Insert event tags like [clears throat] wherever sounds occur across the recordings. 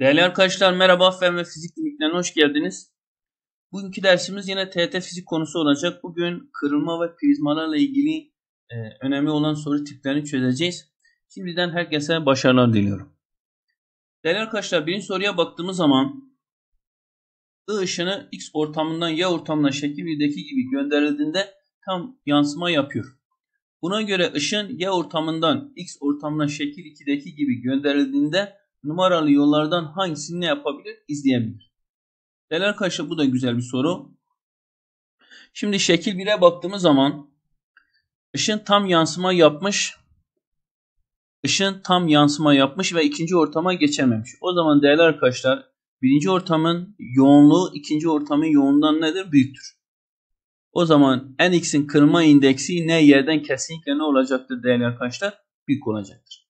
Değerli arkadaşlar merhaba Fen ve Fizik Dinliklerine hoş geldiniz. Bugünkü dersimiz yine TET fizik konusu olacak. Bugün kırılma ve prizmalarla ilgili e, önemli olan soru tiplerini çözeceğiz. Şimdiden herkese başarılar diliyorum. Değerli arkadaşlar birinci soruya baktığımız zaman I ışını X ortamından Y ortamına şekil 1'deki gibi gönderildiğinde tam yansıma yapıyor. Buna göre ışın Y ortamından X ortamına şekil 2'deki gibi gönderildiğinde numaralı yollardan hangisini ne yapabilir? İzleyebilir. Değerli arkadaşlar bu da güzel bir soru. Şimdi şekil 1'e baktığımız zaman ışın tam yansıma yapmış. Işın tam yansıma yapmış ve ikinci ortama geçememiş. O zaman değerli arkadaşlar birinci ortamın yoğunluğu ikinci ortamın yoğundan nedir? Büyüktür. O zaman NX'in kırma indeksi ne yerden kesinlikle ne olacaktır değerli arkadaşlar? Büyük olacaktır.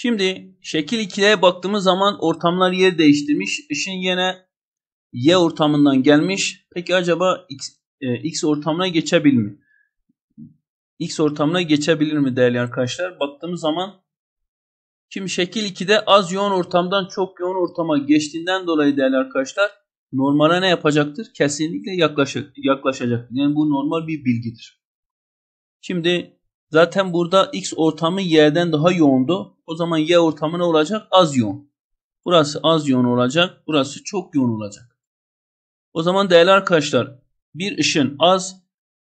Şimdi şekil 2'ye baktığımız zaman ortamlar yer değiştirmiş. Işın yine Y ortamından gelmiş. Peki acaba X, e, X ortamına geçebilir mi? X ortamına geçebilir mi değerli arkadaşlar? Baktığımız zaman şimdi şekil 2'de az yoğun ortamdan çok yoğun ortama geçtiğinden dolayı değerli arkadaşlar normale ne yapacaktır? Kesinlikle yaklaşık, yaklaşacaktır. Yani bu normal bir bilgidir. Şimdi zaten burada X ortamı Y'den daha yoğundu. O zaman Y ortamı ne olacak? Az yoğun. Burası az yoğun olacak. Burası çok yoğun olacak. O zaman değerli arkadaşlar bir ışın az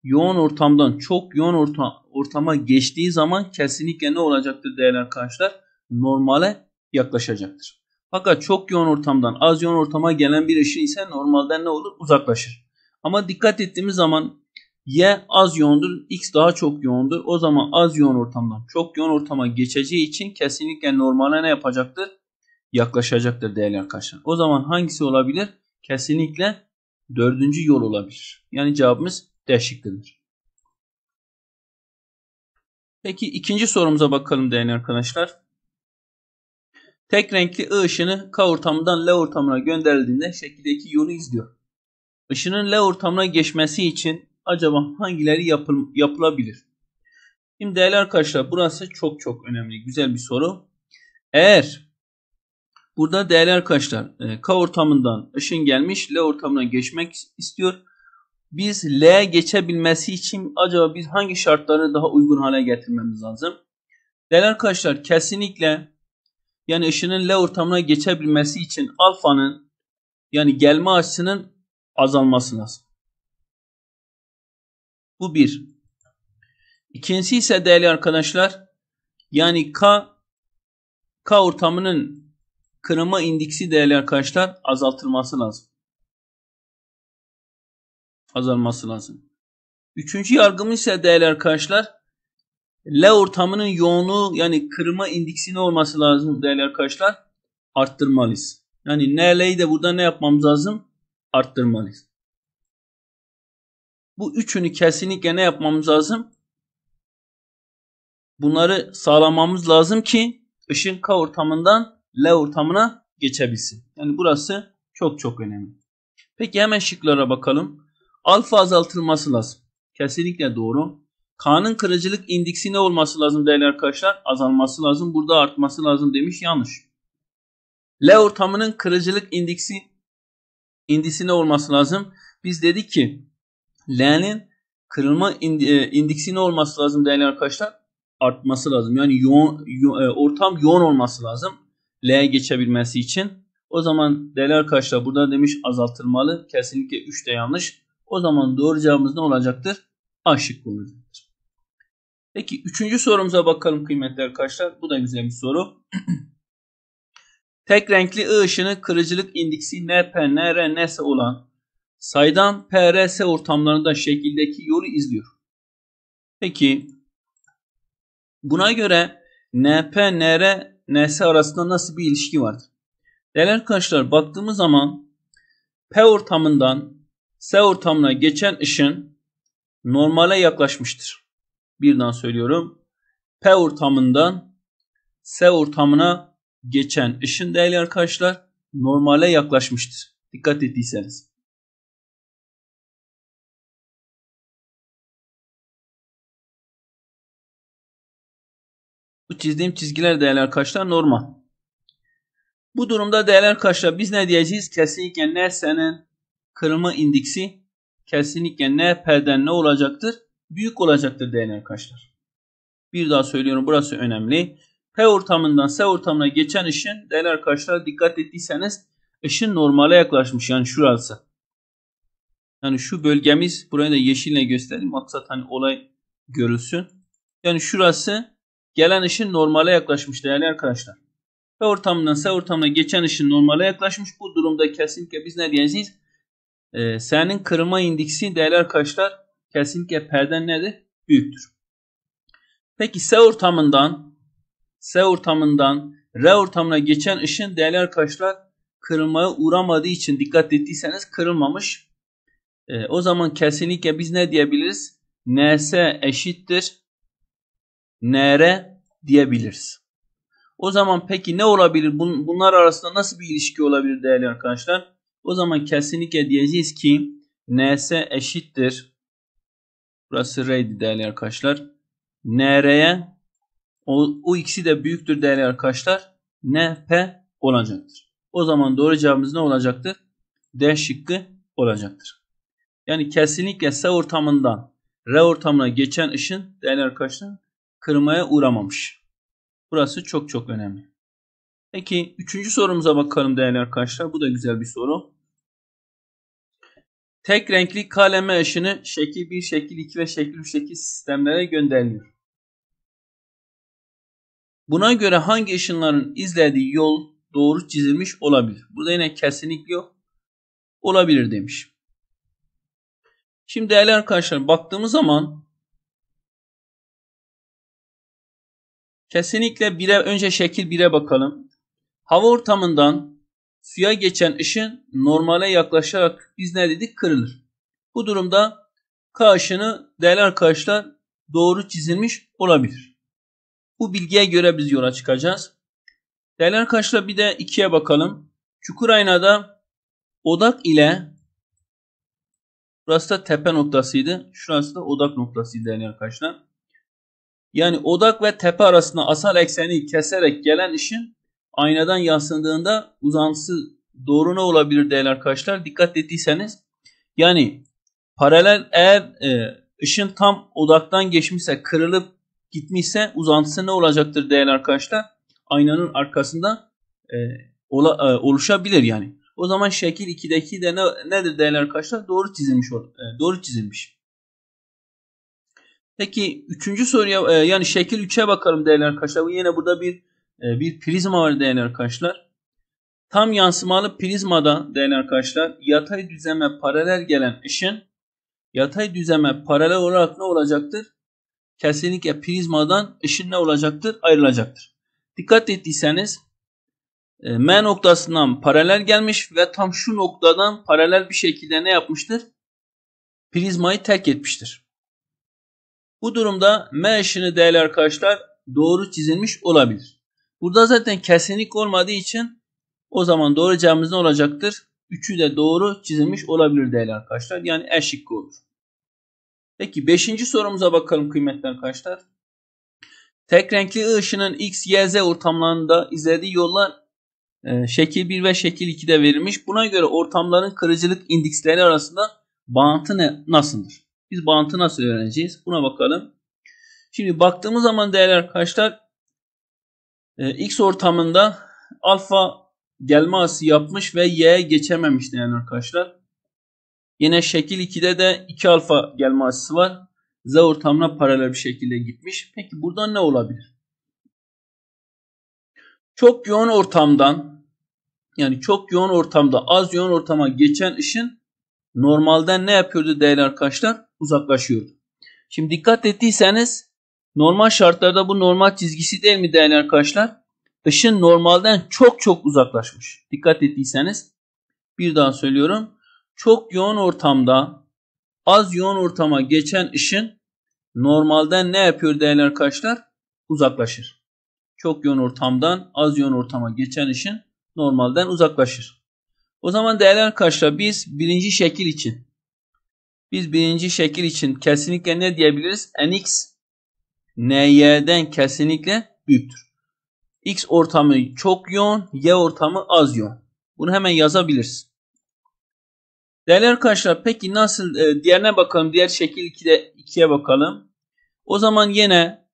yoğun ortamdan çok yoğun orta, ortama geçtiği zaman kesinlikle ne olacaktır değerli arkadaşlar? Normale yaklaşacaktır. Fakat çok yoğun ortamdan az yoğun ortama gelen bir ışın ise normalden ne olur? Uzaklaşır. Ama dikkat ettiğimiz zaman Y az yoğundur, X daha çok yoğundur. O zaman az yoğun ortamdan çok yoğun ortama geçeceği için kesinlikle normale ne yapacaktır? Yaklaşacaktır değerli arkadaşlar. O zaman hangisi olabilir? Kesinlikle dördüncü yol olabilir. Yani cevabımız D şıkkıdır. Peki ikinci sorumuza bakalım değerli arkadaşlar. Tek renkli I ışını K ortamından L ortamına gönderildiğinde şekildeki yolu izliyor. Işının L ortamına geçmesi için acaba hangileri yapıl yapılabilir? Şimdi değerli arkadaşlar burası çok çok önemli güzel bir soru. Eğer burada değerli arkadaşlar e, K ortamından ışın gelmiş L ortamına geçmek istiyor. Biz L geçebilmesi için acaba biz hangi şartları daha uygun hale getirmemiz lazım? Değerli arkadaşlar kesinlikle yani ışının L ortamına geçebilmesi için alfanın yani gelme açısının azalması lazım. Bu bir. İkincisi ise değerli arkadaşlar yani K K ortamının kırılma indeksi değerli arkadaşlar azaltılması lazım. Azalması lazım. Üçüncü yargımız ise değerli arkadaşlar L ortamının yoğunluğu yani kırılma indeksi ne olması lazım değerli arkadaşlar? Arttırmalıyız. Yani NL'yi de burada ne yapmamız lazım? Arttırmalıyız. Bu üçünü kesinlikle ne yapmamız lazım? Bunları sağlamamız lazım ki ışın K ortamından L ortamına geçebilsin. Yani burası çok çok önemli. Peki hemen şıklara bakalım. Alfa azaltılması lazım. Kesinlikle doğru. K'nın kırıcılık indeksi ne olması lazım değerli arkadaşlar? Azalması lazım. Burada artması lazım demiş. Yanlış. L ortamının kırıcılık indeksi indisi ne olması lazım? Biz dedik ki L'nin kırılma e, indeksinin olması lazım değerli arkadaşlar. Artması lazım. Yani yoğun, yo, e, ortam yoğun olması lazım. L'ye geçebilmesi için. O zaman değerli arkadaşlar burada demiş azaltılmalı. Kesinlikle 3 de yanlış. O zaman doğru cevabımız ne olacaktır? A şıkkı olacaktır. Peki üçüncü sorumuza bakalım kıymetli arkadaşlar. Bu da güzel bir soru. [clears throat] Tek renkli I ışını kırıcılık indeksi p NP, NR, NS olan Saydam PRS ortamlarında şekildeki yolu izliyor. Peki buna göre NP, NR, NS arasında nasıl bir ilişki vardır? Değerli arkadaşlar baktığımız zaman P ortamından S ortamına geçen ışın normale yaklaşmıştır. Birden söylüyorum. P ortamından S ortamına geçen ışın değerli arkadaşlar normale yaklaşmıştır. Dikkat ettiyseniz. Bu çizdiğim çizgiler değerler arkadaşlar normal. Bu durumda değerler arkadaşlar biz ne diyeceğiz? Kesinlikle senin kırılma indeksi kesinlikle ne perden ne olacaktır? Büyük olacaktır değerler arkadaşlar. Bir daha söylüyorum burası önemli. P ortamından S ortamına geçen ışın değerler arkadaşlar dikkat ettiyseniz ışın normale yaklaşmış yani şurası. Yani şu bölgemiz burayı da yeşille göstereyim maksat hani olay görülsün. Yani şurası gelen ışın normale yaklaşmış değerli arkadaşlar. P ortamından S ortamına geçen ışın normale yaklaşmış. Bu durumda kesinlikle biz ne diyeceğiz? Ee, S'nin kırılma indeksi değerli arkadaşlar kesinlikle P'den nedir? Büyüktür. Peki S ortamından S ortamından R ortamına geçen ışın değerli arkadaşlar kırılmaya uğramadığı için dikkat ettiyseniz kırılmamış. E, o zaman kesinlikle biz ne diyebiliriz? NS eşittir nere diyebiliriz. O zaman peki ne olabilir? bunlar arasında nasıl bir ilişki olabilir değerli arkadaşlar? O zaman kesinlikle diyeceğiz ki ns eşittir. Burası r'ydi değerli arkadaşlar. nr'ye o, o ikisi de büyüktür değerli arkadaşlar. np olacaktır. O zaman doğru cevabımız ne olacaktır? D şıkkı olacaktır. Yani kesinlikle S ortamından R ortamına geçen ışın değerli arkadaşlar kırmaya uğramamış. Burası çok çok önemli. Peki üçüncü sorumuza bakalım değerli arkadaşlar. Bu da güzel bir soru. Tek renkli kaleme ışını şekil 1, şekil 2 ve şekil 3 şekil sistemlere gönderiliyor. Buna göre hangi ışınların izlediği yol doğru çizilmiş olabilir? Burada yine kesinlikle yok. Olabilir demiş. Şimdi değerli arkadaşlar baktığımız zaman Kesinlikle bire önce şekil bire bakalım. Hava ortamından suya geçen ışın normale yaklaşarak biz ne dedik kırılır. Bu durumda K ışını değerli arkadaşlar doğru çizilmiş olabilir. Bu bilgiye göre biz yola çıkacağız. Değerli arkadaşlar bir de ikiye bakalım. Çukur aynada odak ile burası da tepe noktasıydı. Şurası da odak noktasıydı değerli arkadaşlar. Yani odak ve tepe arasında asal ekseni keserek gelen ışın aynadan yansındığında uzantısı doğru ne olabilir değerli arkadaşlar? Dikkat ettiyseniz yani paralel eğer e, ışın tam odaktan geçmişse kırılıp gitmişse uzantısı ne olacaktır değerli arkadaşlar? Aynanın arkasında e, ola, e, oluşabilir yani. O zaman şekil 2'deki de ne, nedir değerli arkadaşlar? Doğru çizilmiş. E, doğru çizilmiş. Peki üçüncü soruya e, yani şekil 3'e bakalım değerli arkadaşlar. Yine burada bir e, bir prizma var değerli arkadaşlar. Tam yansımalı prizmada değerli arkadaşlar yatay düzeme paralel gelen ışın yatay düzeme paralel olarak ne olacaktır? Kesinlikle prizmadan ışın ne olacaktır? Ayrılacaktır. Dikkat ettiyseniz e, M noktasından paralel gelmiş ve tam şu noktadan paralel bir şekilde ne yapmıştır? Prizmayı terk etmiştir. Bu durumda M ışını değerli arkadaşlar doğru çizilmiş olabilir. Burada zaten kesinlik olmadığı için o zaman doğru cevabımız ne olacaktır? Üçü de doğru çizilmiş olabilir değerli arkadaşlar. Yani E olur. Peki 5. sorumuza bakalım kıymetli arkadaşlar. Tek renkli ışının X, Y, Z ortamlarında izlediği yollar e, şekil 1 ve şekil 2'de verilmiş. Buna göre ortamların kırıcılık indeksleri arasında bağıntı ne, nasıldır? Biz bantı nasıl öğreneceğiz? Buna bakalım. Şimdi baktığımız zaman değerli arkadaşlar e, X ortamında alfa gelme ası yapmış ve Y'ye geçememiş değerli arkadaşlar. Yine şekil 2'de de 2 alfa gelme ası var. Z ortamına paralel bir şekilde gitmiş. Peki buradan ne olabilir? Çok yoğun ortamdan yani çok yoğun ortamda az yoğun ortama geçen ışın normalden ne yapıyordu değerli arkadaşlar? Uzaklaşıyordu. Şimdi dikkat ettiyseniz normal şartlarda bu normal çizgisi değil mi değerli arkadaşlar? Işın normalden çok çok uzaklaşmış. Dikkat ettiyseniz bir daha söylüyorum. Çok yoğun ortamda az yoğun ortama geçen ışın normalden ne yapıyor değerli arkadaşlar? Uzaklaşır. Çok yoğun ortamdan az yoğun ortama geçen ışın normalden uzaklaşır. O zaman değerli arkadaşlar biz birinci şekil için biz birinci şekil için kesinlikle ne diyebiliriz? Nx ny'den kesinlikle büyüktür. X ortamı çok yoğun, Y ortamı az yoğun. Bunu hemen yazabiliriz. Değerli arkadaşlar peki nasıl e, diğerine bakalım. Diğer şekil 2'de 2'ye bakalım. O zaman yine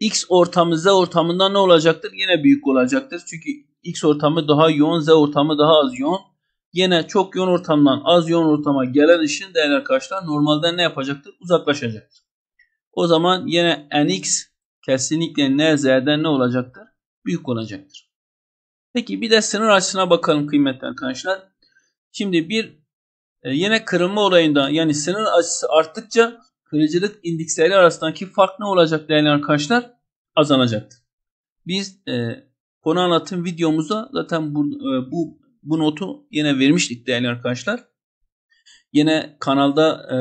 X ortamı Z ortamından ne olacaktır? Yine büyük olacaktır. Çünkü X ortamı daha yoğun, Z ortamı daha az yoğun. Yine çok yoğun ortamdan az yoğun ortama gelen ışın değerli arkadaşlar normalden ne yapacaktır? Uzaklaşacaktır. O zaman yine nx kesinlikle nz'den ne olacaktır? Büyük olacaktır. Peki bir de sınır açısına bakalım kıymetli arkadaşlar. Şimdi bir e, yine kırılma olayında yani sınır açısı arttıkça kırıcılık indeksleri arasındaki fark ne olacak değerli arkadaşlar? Azalacaktır. Biz e, konu anlatım videomuza zaten bu, e, bu bu notu yine vermiştik değerli arkadaşlar. Yine kanalda e,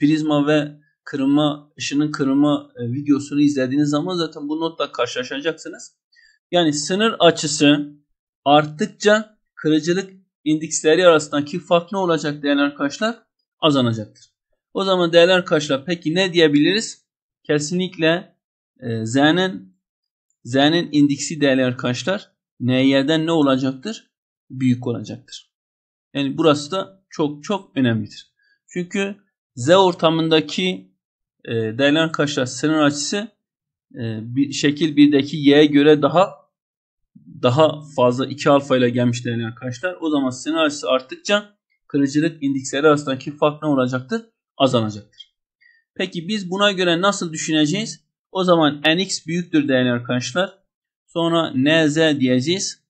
prizma ve kırılma ışının kırılma e, videosunu izlediğiniz zaman zaten bu notla karşılaşacaksınız. Yani sınır açısı arttıkça kırıcılık indeksleri arasındaki fark ne olacak değerli arkadaşlar? azanacaktır. O zaman değerli arkadaşlar peki ne diyebiliriz? Kesinlikle e, Z'nin Z'nin indeksi değerli arkadaşlar N'yerden ne olacaktır? büyük olacaktır. Yani burası da çok çok önemlidir. Çünkü Z ortamındaki e, değerler arkadaşlar sınır açısı e, bir, şekil 1'deki Y'ye göre daha daha fazla 2 alfa ile gelmiş değerli arkadaşlar. O zaman sinir açısı arttıkça kırıcılık indeksleri arasındaki fark ne olacaktır? Azalacaktır. Peki biz buna göre nasıl düşüneceğiz? O zaman nx büyüktür değerli arkadaşlar. Sonra nz diyeceğiz.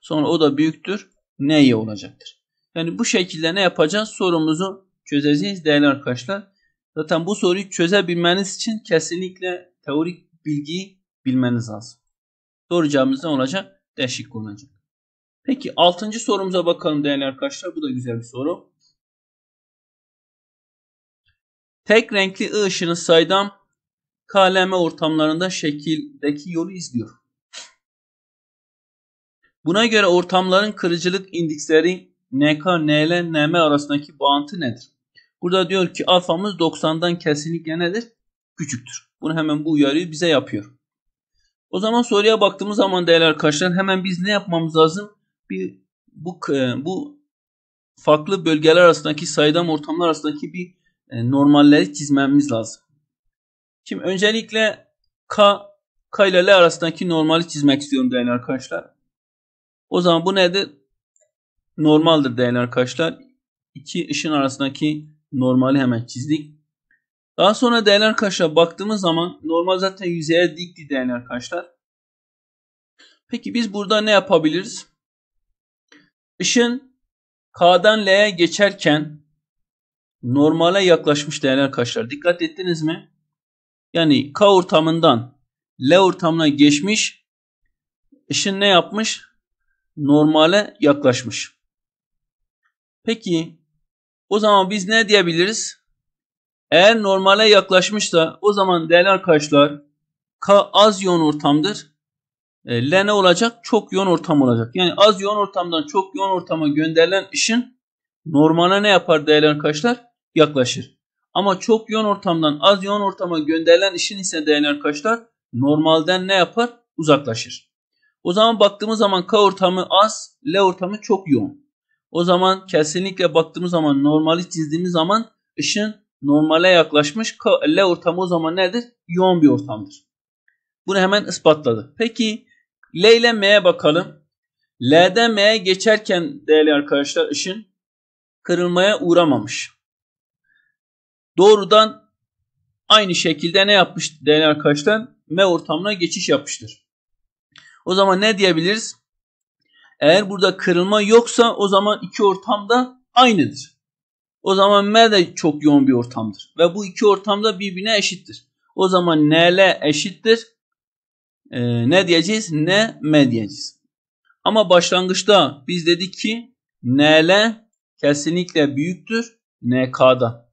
Sonra o da büyüktür. N'ye olacaktır. Yani bu şekilde ne yapacağız? Sorumuzu çözeceğiz değerli arkadaşlar. Zaten bu soruyu çözebilmeniz için kesinlikle teorik bilgiyi bilmeniz lazım. Doğru ne olacak? değişik olacak. Peki 6. sorumuza bakalım değerli arkadaşlar. Bu da güzel bir soru. Tek renkli I ışını saydam KLM ortamlarında şekildeki yolu izliyor. Buna göre ortamların kırıcılık indeksleri NK, NL, NM arasındaki bağıntı nedir? Burada diyor ki alfamız 90'dan kesinlikle nedir? Küçüktür. Bunu hemen bu uyarıyı bize yapıyor. O zaman soruya baktığımız zaman değerli arkadaşlar hemen biz ne yapmamız lazım? Bir bu e, bu farklı bölgeler arasındaki saydam ortamlar arasındaki bir e, normalleri çizmemiz lazım. Şimdi öncelikle K, K ile L arasındaki normali çizmek istiyorum değerli arkadaşlar. O zaman bu nedir? Normaldir değerli arkadaşlar. İki ışın arasındaki normali hemen çizdik. Daha sonra değerli arkadaşlar baktığımız zaman normal zaten yüzeye dikti değerli arkadaşlar. Peki biz burada ne yapabiliriz? Işın K'dan L'ye geçerken normale yaklaşmış değerli arkadaşlar. Dikkat ettiniz mi? Yani K ortamından L ortamına geçmiş. Işın ne yapmış? normale yaklaşmış. Peki o zaman biz ne diyebiliriz? Eğer normale yaklaşmışsa o zaman değerli arkadaşlar K az yoğun ortamdır. E, L ne olacak? Çok yoğun ortam olacak. Yani az yoğun ortamdan çok yoğun ortama gönderilen ışın normale ne yapar değerli arkadaşlar? Yaklaşır. Ama çok yoğun ortamdan az yoğun ortama gönderilen ışın ise değerli arkadaşlar normalden ne yapar? Uzaklaşır. O zaman baktığımız zaman K ortamı az, L ortamı çok yoğun. O zaman kesinlikle baktığımız zaman normali çizdiğimiz zaman ışın normale yaklaşmış. K, L ortamı o zaman nedir? Yoğun bir ortamdır. Bunu hemen ispatladı. Peki L ile M'ye bakalım. L'den M'ye geçerken değerli arkadaşlar ışın kırılmaya uğramamış. Doğrudan aynı şekilde ne yapmış değerli arkadaşlar? M ortamına geçiş yapmıştır. O zaman ne diyebiliriz? Eğer burada kırılma yoksa o zaman iki ortam da aynıdır. O zaman M de çok yoğun bir ortamdır. Ve bu iki ortamda birbirine eşittir. O zaman NL eşittir. Ee, ne diyeceğiz? Ne M diyeceğiz. Ama başlangıçta biz dedik ki NL kesinlikle büyüktür NK'dan.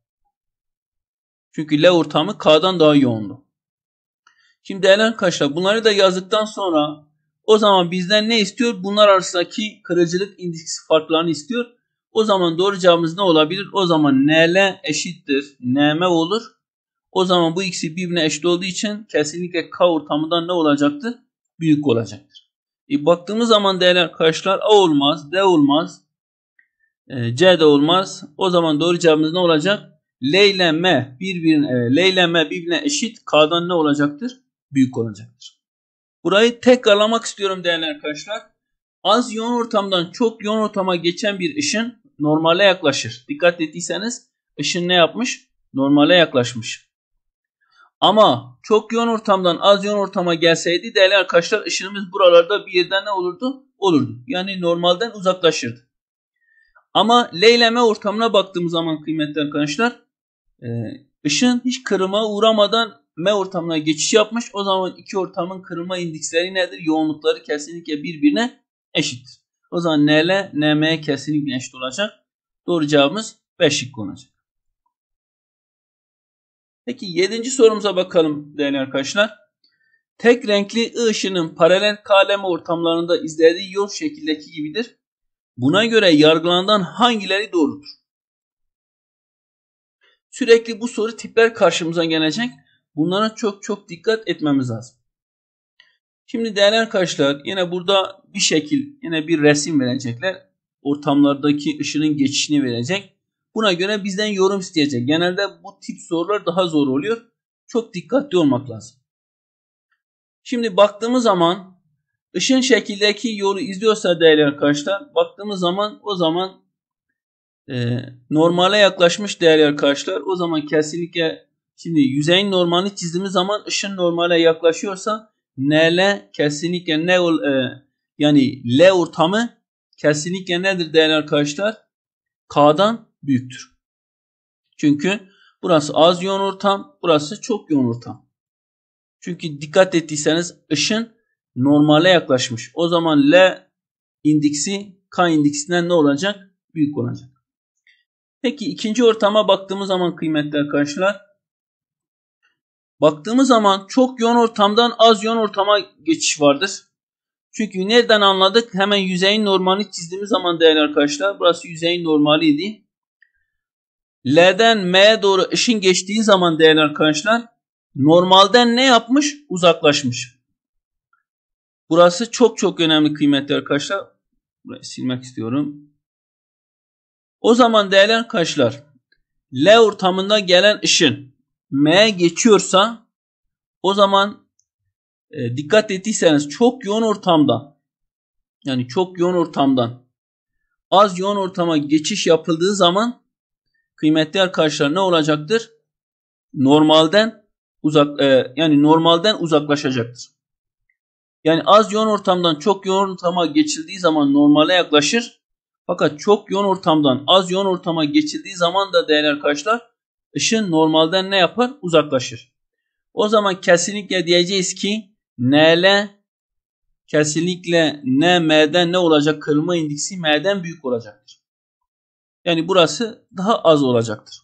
Çünkü L ortamı K'dan daha yoğundu. Şimdi arkadaşlar bunları da yazdıktan sonra o zaman bizden ne istiyor? Bunlar arasındaki kırıcılık indeksi farklarını istiyor. O zaman doğru cevabımız ne olabilir? O zaman NL eşittir NM olur. O zaman bu ikisi birbirine eşit olduğu için kesinlikle K ortamından ne olacaktır? Büyük olacaktır. E, baktığımız zaman değerli arkadaşlar A olmaz, D olmaz, e, C de olmaz. O zaman doğru cevabımız ne olacak? L ile M birbirine, e, L ile M birbirine eşit K'dan ne olacaktır? Büyük olacaktır. Burayı tekrarlamak istiyorum değerli arkadaşlar. Az yoğun ortamdan çok yoğun ortama geçen bir ışın normale yaklaşır. Dikkat ettiyseniz ışın ne yapmış? Normale yaklaşmış. Ama çok yoğun ortamdan az yoğun ortama gelseydi değerli arkadaşlar ışınımız buralarda bir yerden ne olurdu? Olurdu. Yani normalden uzaklaşırdı. Ama leyleme ortamına baktığımız zaman kıymetli arkadaşlar e, ışın hiç kırıma uğramadan M ortamına geçiş yapmış. O zaman iki ortamın kırılma indeksleri nedir? Yoğunlukları kesinlikle birbirine eşittir. O zaman NL, NM kesinlikle eşit olacak. Doğru cevabımız 5 şıkkı olacak. Peki 7. sorumuza bakalım değerli arkadaşlar. Tek renkli ışının paralel kalem ortamlarında izlediği yol şekildeki gibidir. Buna göre yargılandan hangileri doğrudur? Sürekli bu soru tipler karşımıza gelecek. Bunlara çok çok dikkat etmemiz lazım. Şimdi değerli arkadaşlar yine burada bir şekil yine bir resim verecekler. Ortamlardaki ışının geçişini verecek. Buna göre bizden yorum isteyecek. Genelde bu tip sorular daha zor oluyor. Çok dikkatli olmak lazım. Şimdi baktığımız zaman ışın şekildeki yolu izliyorsa değerli arkadaşlar baktığımız zaman o zaman e, normale yaklaşmış değerli arkadaşlar o zaman kesinlikle Şimdi yüzeyin normalini çizdiğimiz zaman ışın normale yaklaşıyorsa NL kesinlikle ne e, yani L ortamı kesinlikle nedir değerli arkadaşlar? K'dan büyüktür. Çünkü burası az yoğun ortam, burası çok yoğun ortam. Çünkü dikkat ettiyseniz ışın normale yaklaşmış. O zaman L indeksi K indeksinden ne olacak? Büyük olacak. Peki ikinci ortama baktığımız zaman kıymetli arkadaşlar Baktığımız zaman çok yoğun ortamdan az yoğun ortama geçiş vardır. Çünkü nereden anladık? Hemen yüzeyin normalini çizdiğimiz zaman değerli arkadaşlar. Burası yüzeyin normaliydi. L'den M'ye doğru ışın geçtiği zaman değerli arkadaşlar. Normalden ne yapmış? Uzaklaşmış. Burası çok çok önemli kıymetli arkadaşlar. Burayı silmek istiyorum. O zaman değerli arkadaşlar. L ortamında gelen ışın M geçiyorsa o zaman e, dikkat ettiyseniz çok yoğun ortamda yani çok yoğun ortamdan az yoğun ortama geçiş yapıldığı zaman kıymetli arkadaşlar ne olacaktır? Normalden uzak e, yani normalden uzaklaşacaktır. Yani az yoğun ortamdan çok yoğun ortama geçildiği zaman normale yaklaşır. Fakat çok yoğun ortamdan az yoğun ortama geçildiği zaman da değerli arkadaşlar ışın normalden ne yapar? Uzaklaşır. O zaman kesinlikle diyeceğiz ki NL kesinlikle ne M'den ne olacak? Kırılma indeksi M'den büyük olacaktır. Yani burası daha az olacaktır.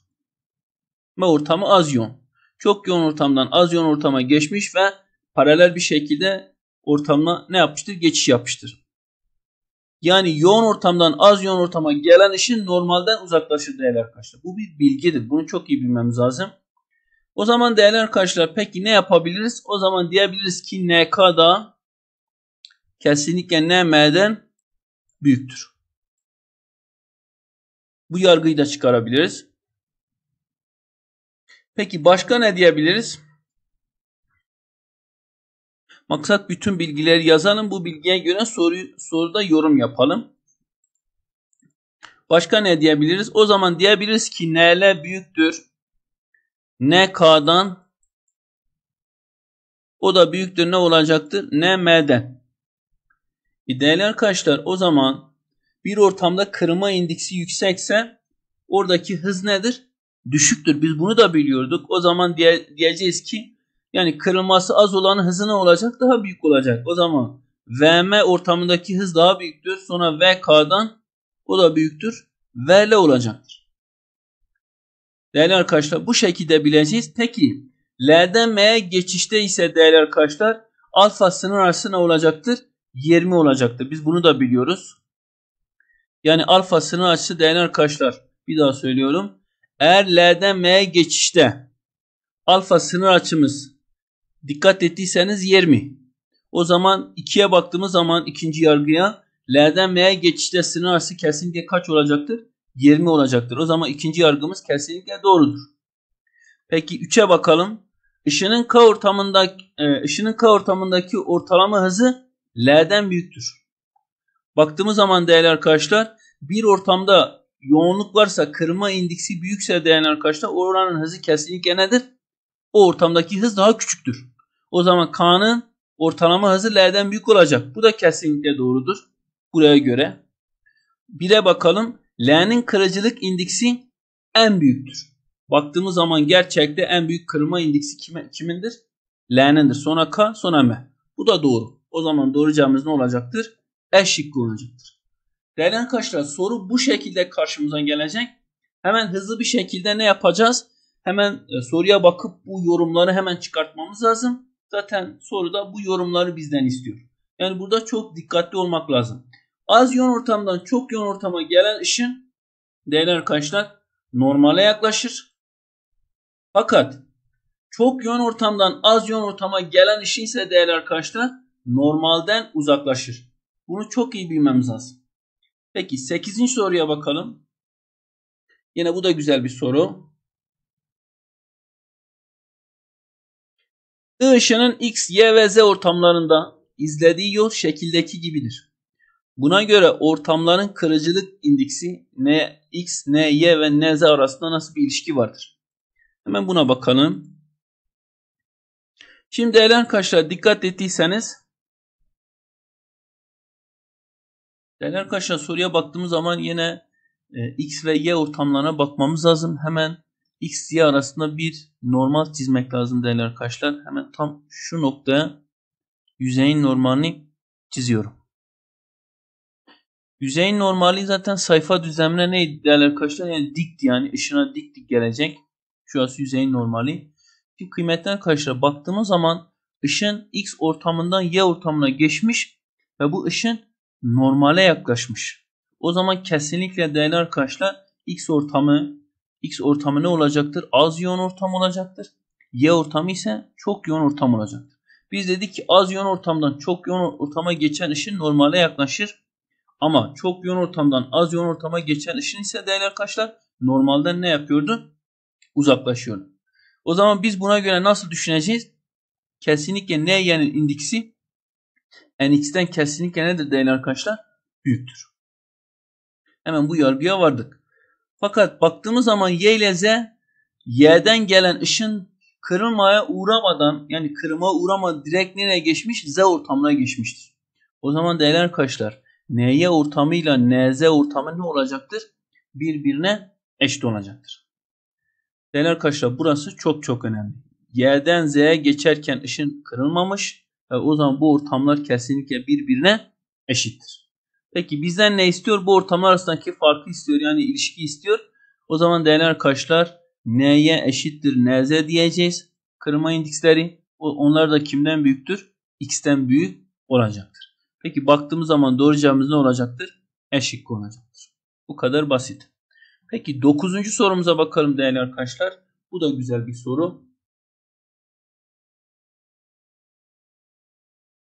M ortamı az yoğun. Çok yoğun ortamdan az yoğun ortama geçmiş ve paralel bir şekilde ortamına ne yapmıştır? Geçiş yapmıştır. Yani yoğun ortamdan az yoğun ortama gelen ışın normalden uzaklaşır değerli arkadaşlar. Bu bir bilgidir. Bunu çok iyi bilmemiz lazım. O zaman değerli arkadaşlar peki ne yapabiliriz? O zaman diyebiliriz ki NK da kesinlikle NM'den büyüktür. Bu yargıyı da çıkarabiliriz. Peki başka ne diyebiliriz? Maksat bütün bilgileri yazalım. Bu bilgiye göre soru, soruda yorum yapalım. Başka ne diyebiliriz? O zaman diyebiliriz ki NL büyüktür. NK'dan o da büyüktür ne olacaktır? NM'den. E değerli arkadaşlar o zaman bir ortamda kırılma indeksi yüksekse oradaki hız nedir? Düşüktür. Biz bunu da biliyorduk. O zaman diye, diyeceğiz ki yani kırılması az olan hızı ne olacak? Daha büyük olacak. O zaman VM ortamındaki hız daha büyüktür. Sonra VK'dan o da büyüktür. VL olacaktır. Değerli arkadaşlar bu şekilde bileceğiz. Peki L'den M'ye geçişte ise değerli arkadaşlar alfa sınır arası ne olacaktır? 20 olacaktır. Biz bunu da biliyoruz. Yani alfa sınır açısı değerli arkadaşlar bir daha söylüyorum. Eğer L'den M'ye geçişte alfa sınır açımız Dikkat ettiyseniz 20. O zaman 2'ye baktığımız zaman ikinci yargıya L'den M'ye geçişte sınır arası kesinlikle kaç olacaktır? 20 olacaktır. O zaman ikinci yargımız kesinlikle doğrudur. Peki 3'e bakalım. Işının K ortamındaki e, ışının K ortamındaki ortalama hızı L'den büyüktür. Baktığımız zaman değerli arkadaşlar bir ortamda yoğunluk varsa kırma indiksi büyükse değerli arkadaşlar oranın hızı kesinlikle nedir? O ortamdaki hız daha küçüktür. O zaman K'nın ortalama hızı L'den büyük olacak. Bu da kesinlikle doğrudur. Buraya göre. Bir bakalım. L'nin kırıcılık indeksi en büyüktür. Baktığımız zaman gerçekte en büyük kırma indeksi kime, kimindir? L'nindir. Sonra K, sonra M. Bu da doğru. O zaman doğru cevabımız ne olacaktır? E olacaktır. Değerli arkadaşlar soru bu şekilde karşımıza gelecek. Hemen hızlı bir şekilde ne yapacağız? Hemen e, soruya bakıp bu yorumları hemen çıkartmamız lazım. Zaten soruda bu yorumları bizden istiyor. Yani burada çok dikkatli olmak lazım. Az yön ortamdan çok yön ortama gelen ışın değerli arkadaşlar normale yaklaşır. Fakat çok yön ortamdan az yön ortama gelen ışın ise değerli arkadaşlar normalden uzaklaşır. Bunu çok iyi bilmemiz lazım. Peki 8. soruya bakalım. Yine bu da güzel bir soru. ışının x, y ve z ortamlarında izlediği yol şekildeki gibidir. Buna göre ortamların kırıcılık indeksi n x, n y ve n z arasında nasıl bir ilişki vardır? Hemen buna bakalım. Şimdi değerli arkadaşlar dikkat ettiyseniz değerli arkadaşlar soruya baktığımız zaman yine e, x ve y ortamlarına bakmamız lazım. Hemen x, y arasında bir normal çizmek lazım değerli arkadaşlar. Hemen tam şu noktaya yüzeyin normalini çiziyorum. Yüzeyin normali zaten sayfa düzlemine neydi değerli arkadaşlar? Yani dikti yani ışına dik dik gelecek. Şu Şurası yüzeyin normali. Şimdi kıymetli arkadaşlar baktığımız zaman ışın x ortamından y ortamına geçmiş ve bu ışın normale yaklaşmış. O zaman kesinlikle değerli arkadaşlar x ortamı X ortamı ne olacaktır? Az yoğun ortam olacaktır. Y ortamı ise çok yoğun ortam olacaktır. Biz dedik ki az yoğun ortamdan çok yoğun ortama geçen ışın normale yaklaşır. Ama çok yoğun ortamdan az yoğun ortama geçen ışın ise değerli arkadaşlar normalden ne yapıyordu? Uzaklaşıyordu. O zaman biz buna göre nasıl düşüneceğiz? Kesinlikle ne yani indiksi? Nx'ten kesinlikle nedir değerli arkadaşlar? Büyüktür. Hemen bu yargıya vardık. Fakat baktığımız zaman Y ile Z Y'den gelen ışın kırılmaya uğramadan yani kırıma uğrama direkt nereye geçmiş? Z ortamına geçmiştir. O zaman değerli arkadaşlar NY ortamıyla NZ ortamı ne olacaktır? Birbirine eşit olacaktır. Değerli arkadaşlar burası çok çok önemli. Y'den Z'ye geçerken ışın kırılmamış ve o zaman bu ortamlar kesinlikle birbirine eşittir. Peki bizden ne istiyor? Bu ortamlar arasındaki farkı istiyor. Yani ilişki istiyor. O zaman değerli arkadaşlar n'ye eşittir nz diyeceğiz. Kırma indeksleri onlar da kimden büyüktür? x'ten büyük olacaktır. Peki baktığımız zaman doğru cevabımız ne olacaktır? Eşik olacaktır. Bu kadar basit. Peki 9. sorumuza bakalım değerli arkadaşlar. Bu da güzel bir soru.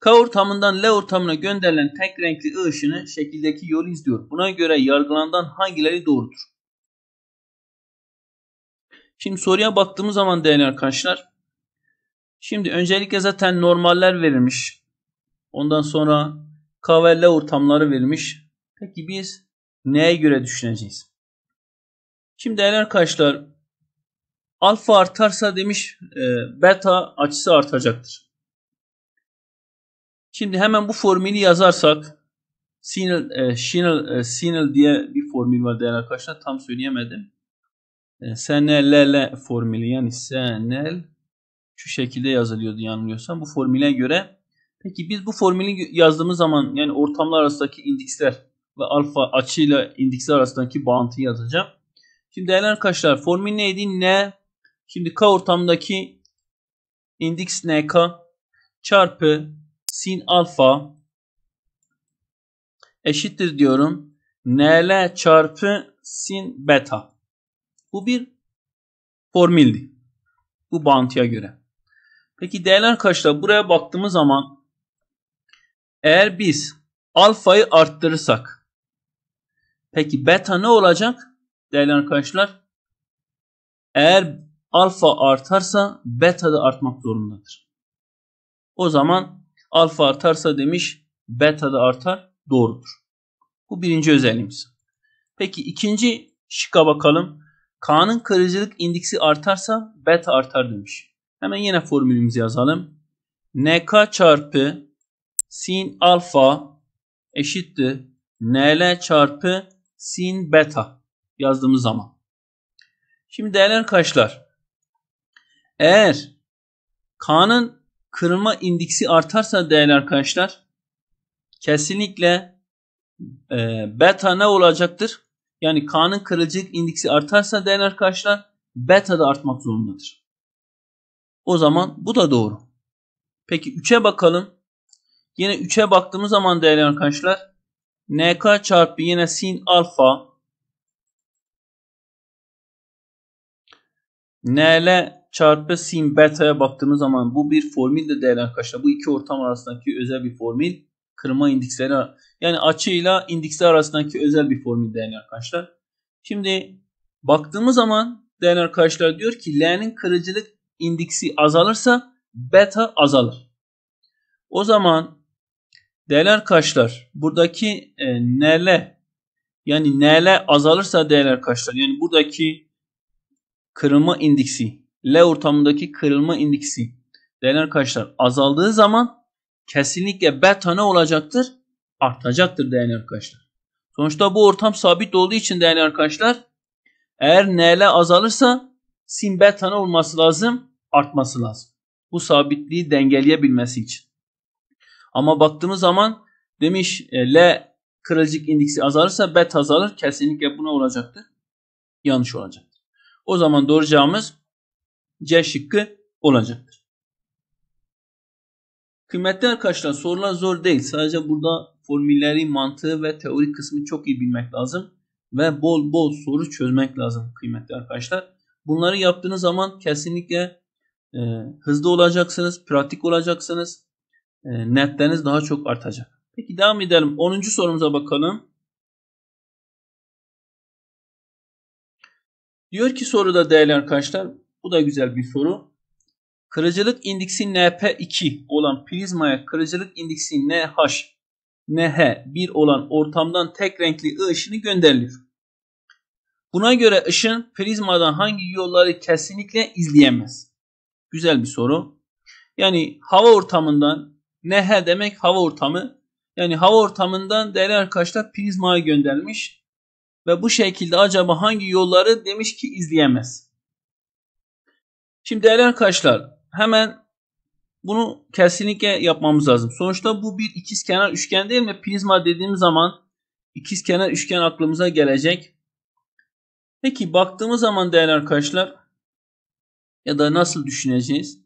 K ortamından L ortamına gönderilen tek renkli I ışını şekildeki yolu izliyor. Buna göre yargılanan hangileri doğrudur? Şimdi soruya baktığımız zaman değerli arkadaşlar. Şimdi öncelikle zaten normaller verilmiş. Ondan sonra K ve L ortamları verilmiş. Peki biz neye göre düşüneceğiz? Şimdi değerli arkadaşlar alfa artarsa demiş e, beta açısı artacaktır. Şimdi hemen bu formülü yazarsak sinil, e, sinil, e, sinil diye bir formül var değerli arkadaşlar. Tam söyleyemedim. E, SNLL formülü yani SNL şu şekilde yazılıyordu yanılmıyorsam. Bu formüle göre peki biz bu formülü yazdığımız zaman yani ortamlar arasındaki indeksler ve alfa açıyla indeksler arasındaki bağıntıyı yazacağım. Şimdi değerli arkadaşlar formül neydi? ne? şimdi K ortamdaki indeks NK çarpı sin alfa eşittir diyorum. NL çarpı sin beta. Bu bir formildi. Bu bağıntıya göre. Peki değerler arkadaşlar buraya baktığımız zaman eğer biz alfayı arttırırsak peki beta ne olacak? Değerli arkadaşlar eğer alfa artarsa beta da artmak zorundadır. O zaman Alfa artarsa demiş beta da artar. Doğrudur. Bu birinci özelliğimiz. Peki ikinci şıkka bakalım. K'nın karıcılık indeksi artarsa beta artar demiş. Hemen yine formülümüzü yazalım. NK çarpı sin alfa eşittir NL çarpı sin beta yazdığımız zaman. Şimdi değerler kaçlar? Eğer K'nın kırılma indeksi artarsa değerli arkadaşlar kesinlikle e, beta ne olacaktır? Yani K'nın kırılacak indeksi artarsa değerli arkadaşlar beta da artmak zorundadır. O zaman bu da doğru. Peki 3'e bakalım. Yine 3'e baktığımız zaman değerli arkadaşlar NK çarpı yine sin alfa NL çarpı sin beta'ya baktığımız zaman bu bir formülde değerli arkadaşlar. Bu iki ortam arasındaki özel bir formül. Kırma indeksleri yani açıyla indeksler arasındaki özel bir formül değerli arkadaşlar. Şimdi baktığımız zaman değerli arkadaşlar diyor ki L'nin kırıcılık indeksi azalırsa beta azalır. O zaman değerli arkadaşlar buradaki e, NL yani NL azalırsa değerli arkadaşlar yani buradaki kırılma indeksi L ortamındaki kırılma indeksi değerli arkadaşlar azaldığı zaman kesinlikle beta ne olacaktır? Artacaktır değerli arkadaşlar. Sonuçta bu ortam sabit olduğu için değerli arkadaşlar eğer NL azalırsa sin beta ne olması lazım? Artması lazım. Bu sabitliği dengeleyebilmesi için. Ama baktığımız zaman demiş e, L kırılcık indeksi azalırsa beta azalır. Kesinlikle bu ne olacaktır? Yanlış olacaktır. O zaman doğru cevabımız C şıkkı olacaktır. Kıymetli arkadaşlar sorular zor değil. Sadece burada formülleri, mantığı ve teorik kısmı çok iyi bilmek lazım. Ve bol bol soru çözmek lazım kıymetli arkadaşlar. Bunları yaptığınız zaman kesinlikle e, hızlı olacaksınız, pratik olacaksınız. E, netleriniz daha çok artacak. Peki devam edelim. 10. sorumuza bakalım. Diyor ki soruda değerli arkadaşlar bu da güzel bir soru. Kırıcılık indeksi NP2 olan prizmaya kırıcılık indeksi NH, NH1 olan ortamdan tek renkli ışını gönderilir. Buna göre ışın prizmadan hangi yolları kesinlikle izleyemez? Güzel bir soru. Yani hava ortamından NH demek hava ortamı. Yani hava ortamından değerli arkadaşlar prizmaya göndermiş. Ve bu şekilde acaba hangi yolları demiş ki izleyemez. Şimdi değerli arkadaşlar hemen bunu kesinlikle yapmamız lazım. Sonuçta bu bir ikizkenar üçgen değil mi? Prizma dediğim zaman ikizkenar üçgen aklımıza gelecek. Peki baktığımız zaman değerli arkadaşlar ya da nasıl düşüneceğiz?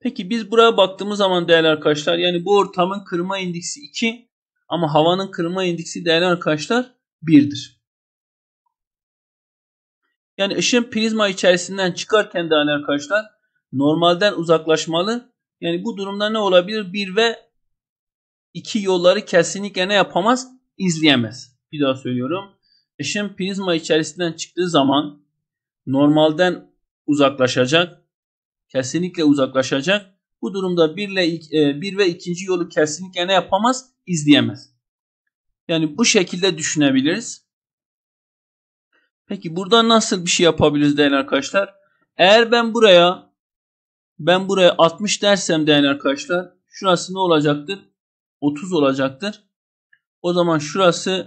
Peki biz buraya baktığımız zaman değerli arkadaşlar yani bu ortamın kırma indeksi 2 ama havanın kırma indeksi değerli arkadaşlar 1'dir. Yani ışın prizma içerisinden çıkarken de arkadaşlar normalden uzaklaşmalı. Yani bu durumda ne olabilir? 1 ve 2 yolları kesinlikle ne yapamaz? İzleyemez. Bir daha söylüyorum. Işın prizma içerisinden çıktığı zaman normalden uzaklaşacak. Kesinlikle uzaklaşacak. Bu durumda 1 ile 1 e, ve 2. yolu kesinlikle ne yapamaz? İzleyemez. Yani bu şekilde düşünebiliriz. Peki burada nasıl bir şey yapabiliriz değerli arkadaşlar? Eğer ben buraya ben buraya 60 dersem değerli arkadaşlar şurası ne olacaktır? 30 olacaktır. O zaman şurası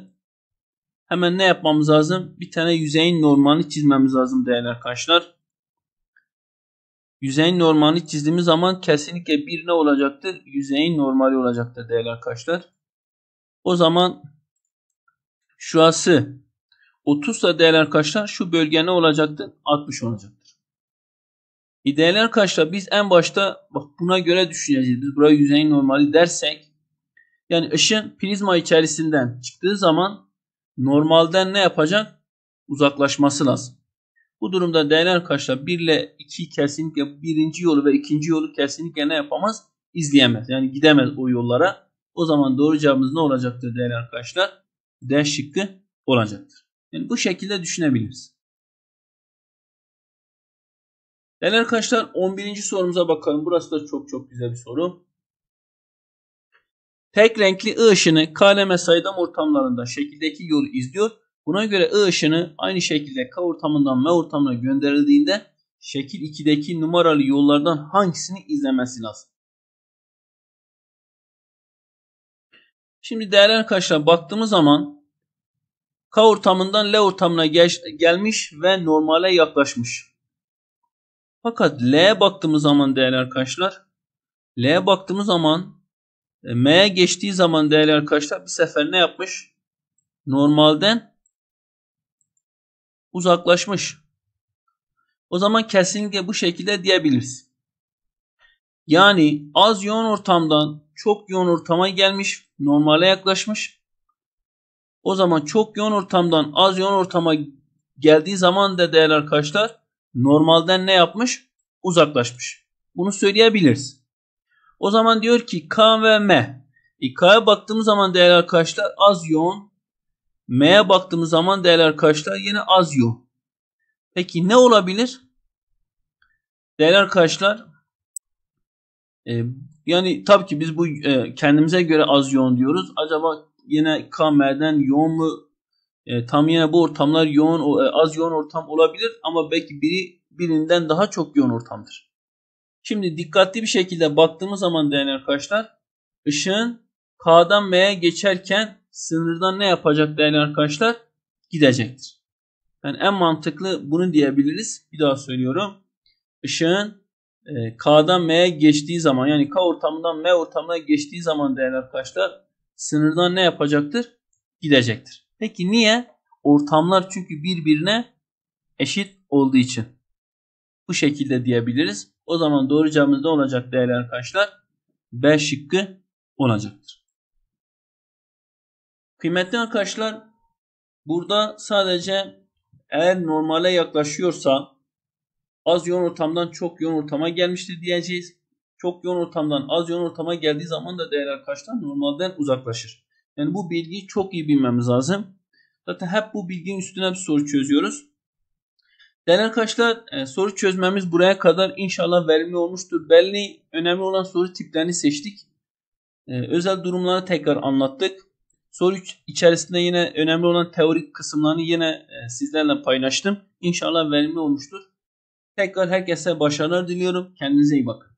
hemen ne yapmamız lazım? Bir tane yüzeyin normalini çizmemiz lazım değerli arkadaşlar. Yüzeyin normalini çizdiğimiz zaman kesinlikle bir ne olacaktır? Yüzeyin normali olacaktır değerli arkadaşlar. O zaman şurası 30 30'sa değerli arkadaşlar şu bölge ne olacaktı? 60 olacaktır. E değerli arkadaşlar biz en başta bak buna göre düşüneceğiz. Biz buraya yüzeyin normali dersek yani ışın prizma içerisinden çıktığı zaman normalden ne yapacak? Uzaklaşması lazım. Bu durumda değerli arkadaşlar 1 ile 2 kesinlikle birinci yolu ve ikinci yolu kesinlikle ne yapamaz? İzleyemez. Yani gidemez o yollara. O zaman doğru cevabımız ne olacaktır değerli arkadaşlar? D şıkkı olacaktır. Yani bu şekilde düşünebiliriz. Değerli arkadaşlar 11. sorumuza bakalım. Burası da çok çok güzel bir soru. Tek renkli I ışını KLM saydam ortamlarında şekildeki yolu izliyor. Buna göre I ışını aynı şekilde K ortamından M ortamına gönderildiğinde şekil 2'deki numaralı yollardan hangisini izlemesi lazım? Şimdi değerli arkadaşlar baktığımız zaman K ortamından L ortamına geç, gelmiş ve normale yaklaşmış. Fakat L'ye baktığımız zaman değerli arkadaşlar L'ye baktığımız zaman M'ye geçtiği zaman değerli arkadaşlar bir sefer ne yapmış? Normalden uzaklaşmış. O zaman kesinlikle bu şekilde diyebiliriz. Yani az yoğun ortamdan çok yoğun ortama gelmiş, normale yaklaşmış o zaman çok yoğun ortamdan az yoğun ortama geldiği zaman da değerli arkadaşlar normalden ne yapmış? Uzaklaşmış. Bunu söyleyebiliriz. O zaman diyor ki K ve M. E, K'ya baktığımız zaman değerli arkadaşlar az yoğun. M'ye baktığımız zaman değerli arkadaşlar yine az yoğun. Peki ne olabilir? Değerli arkadaşlar e, yani tabii ki biz bu e, kendimize göre az yoğun diyoruz. Acaba yine KM'den yoğun mu? E, tam yine bu ortamlar yoğun e, az yoğun ortam olabilir ama belki biri birinden daha çok yoğun ortamdır. Şimdi dikkatli bir şekilde baktığımız zaman değerli arkadaşlar ışığın K'dan M'ye geçerken sınırdan ne yapacak değerli arkadaşlar? Gidecektir. Yani en mantıklı bunu diyebiliriz. Bir daha söylüyorum. Işığın e, K'dan M'ye geçtiği zaman yani K ortamından M ortamına geçtiği zaman değerli arkadaşlar sınırdan ne yapacaktır? Gidecektir. Peki niye? Ortamlar çünkü birbirine eşit olduğu için. Bu şekilde diyebiliriz. O zaman doğru cevabımız ne olacak değerli arkadaşlar? B şıkkı olacaktır. Kıymetli arkadaşlar burada sadece eğer normale yaklaşıyorsa az yoğun ortamdan çok yoğun ortama gelmiştir diyeceğiz çok yoğun ortamdan az yoğun ortama geldiği zaman da değer arkadaşlar normalden uzaklaşır. Yani bu bilgiyi çok iyi bilmemiz lazım. Zaten hep bu bilginin üstüne bir soru çözüyoruz. Değerli arkadaşlar ee, soru çözmemiz buraya kadar inşallah verimli olmuştur. Belli önemli olan soru tiplerini seçtik. Ee, özel durumları tekrar anlattık. Soru içerisinde yine önemli olan teorik kısımlarını yine e, sizlerle paylaştım. İnşallah verimli olmuştur. Tekrar herkese başarılar diliyorum. Kendinize iyi bakın.